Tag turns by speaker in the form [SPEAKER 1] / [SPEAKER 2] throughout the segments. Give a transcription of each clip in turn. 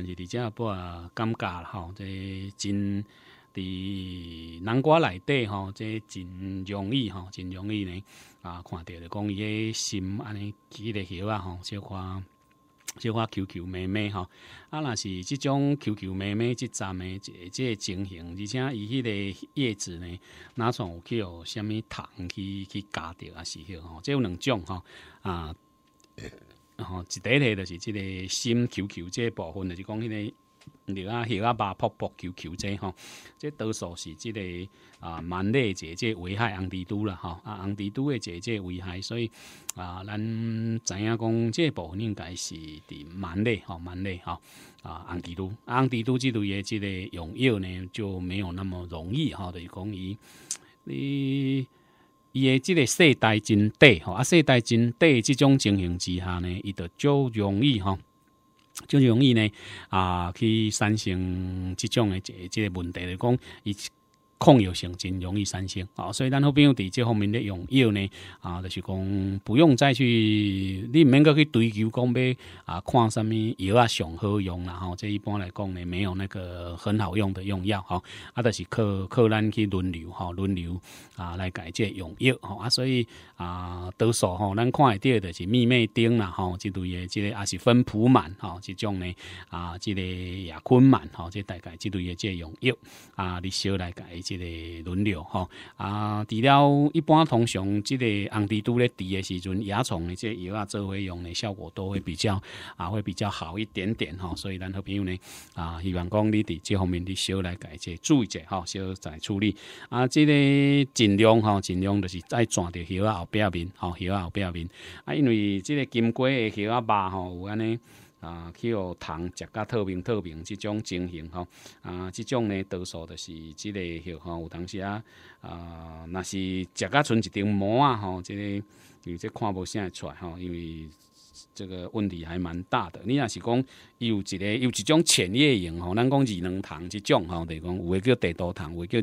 [SPEAKER 1] 但是伫这波尴尬吼，这真伫南瓜内底吼，这真容易吼，真容易呢。啊，看着就讲伊诶心安尼起个叶啊吼，小可。小花球球美美吼。啊，若是即种球球美美，即站的这这情形，而且伊迄个叶子呢，哪算有去有虾米虫去去咬着啊，是叫吼，这有两种吼啊。吼一体体著是即个心 qq 即个部分著是讲迄个着啊肉朴朴 qq 者吼即多数是即个啊蛮力姐姐危害红蜘蛛啦吼啊红蜘蛛的姐姐危害所以啊咱知影讲即个部分应该是伫蛮力吼蛮力吼啊红蜘蛛红蜘蛛即类的即个用药呢就没有那么容易吼著是讲伊你伊诶即个世代真短吼，啊，世代真短，即种情形之下呢，伊着较容易吼，较容易呢啊，去产生即种诶即即个问题来讲，伊。控药性真容易产生啊，所以咱好朋友伫这方面咧用药呢啊，就是讲不用再去，你免阁去追求讲要啊看什物药啊上好用，啦。后这一般来讲呢没有那个很好用的用药哈，啊，就是靠靠咱去轮流哈轮流啊来改这用药哈啊，所以啊多数吼咱看会到的是密咪丁啦吼，这类的这个也是芬普满吼，这种呢啊这个亚困满吼，这大概这类的这用药啊，你少来改。即个轮流吼啊，除了一般通常即个红地都咧滴的时阵，蚜虫的即药啊做会用的效果都会比较啊，会比较好一点点哈。所以咱好朋友呢啊，希望讲你伫这方面咧少来改些注意者哈，少再处理啊。即个尽量哈，尽量就是在转到鱼啊后壁面哈，鱼啊后壁面啊，因为即个金龟的鱼啊肉吼有安尼。啊，去互虫食甲透明透明，即种情形吼，啊，即种呢多数就是即、个迄吼，有当时啊，啊，若是食甲剩一张膜啊吼，即个有些看无啥出来吼，因为。这个问题还蛮大的。你若是讲有一个有一种浅叶型吼，咱讲二棱糖即种吼，等于讲有诶叫地多糖，有诶叫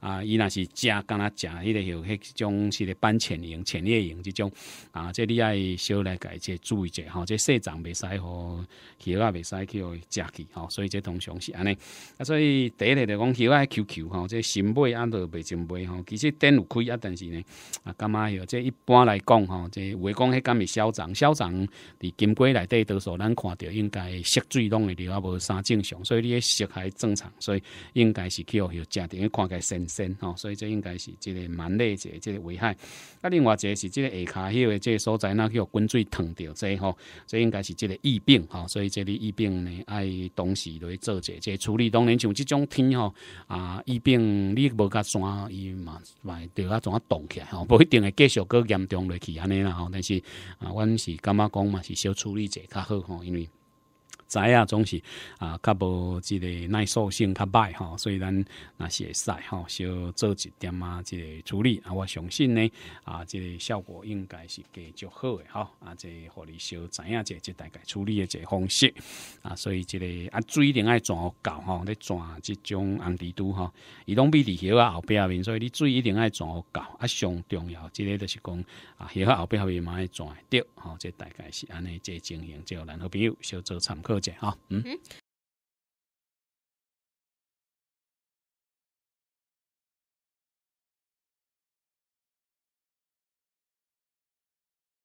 [SPEAKER 1] 二啊。伊若是食，敢若食迄个许迄种是咧半浅型、浅叶型即种啊。即你爱少来改，即注意者吼。即细脏袂使吼，血压袂使去食去吼。所以即通常是安尼。啊，所以第一个着讲血压 QQ 吼，即新买按着袂真买吼。其实灯有开啊，但是呢啊，干吗？哟，即一般来讲吼，即有诶讲迄敢咪消涨、消涨。伫金龟内底多数咱看着应该血水拢会另啊，无啥正常，所以你血还正常，所以应该是去互有正定看个新鲜吼，所以这应该是即个蛮厉者即个危害。啊，另外一个是即个下骹迄个即个所在那互滚水烫着所吼，所以应该是即个疫病吼，所以即个疫病呢爱同时来做者即个处理。当然像即种天吼啊，疫病你无甲山伊嘛，嘛着啊怎啊动起来吼，无一定会继续搁严重落去安尼啦。吼，但是啊，阮是刚。我讲嘛是小处理者较好吼，因为。知影总是啊，较无即个耐受性较歹吼，所以咱那会使吼，少做一点啊，即个处理啊，我相信呢啊，即个效果应该是加足好诶吼啊，即个互你小知影者，即大概处理诶个方式啊，所以即个啊水一定爱转够吼，咧全即种红蜘蛛吼，伊拢比伫地啊后壁面，所以你水一定爱转够啊上重要，即个就是讲啊，伊较后壁后面全会着吼，即大概是安尼，即情形，只有咱好朋友小做参考。见啊，嗯。